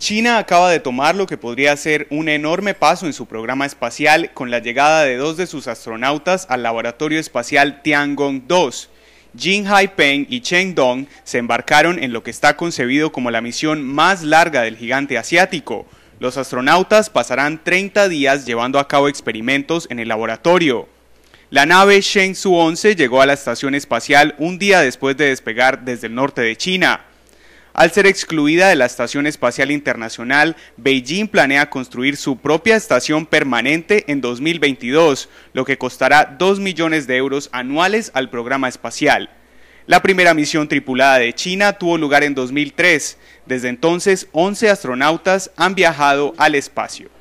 China acaba de tomar lo que podría ser un enorme paso en su programa espacial con la llegada de dos de sus astronautas al laboratorio espacial Tiangong-2. Jin Haipeng y Cheng Dong se embarcaron en lo que está concebido como la misión más larga del gigante asiático. Los astronautas pasarán 30 días llevando a cabo experimentos en el laboratorio. La nave Shenzhou 11 llegó a la estación espacial un día después de despegar desde el norte de China. Al ser excluida de la Estación Espacial Internacional, Beijing planea construir su propia estación permanente en 2022, lo que costará 2 millones de euros anuales al programa espacial. La primera misión tripulada de China tuvo lugar en 2003. Desde entonces, 11 astronautas han viajado al espacio.